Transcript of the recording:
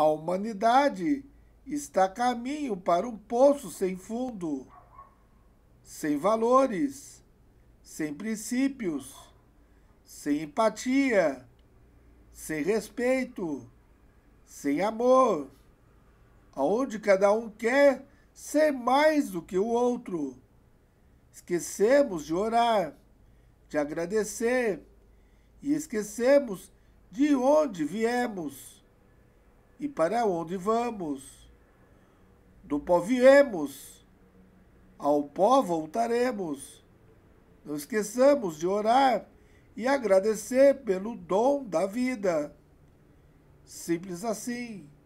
A humanidade está a caminho para um poço sem fundo, sem valores, sem princípios, sem empatia, sem respeito, sem amor, aonde cada um quer ser mais do que o outro. Esquecemos de orar, de agradecer e esquecemos de onde viemos e para onde vamos. Do pó viemos, ao pó voltaremos. Não esqueçamos de orar e agradecer pelo dom da vida. Simples assim.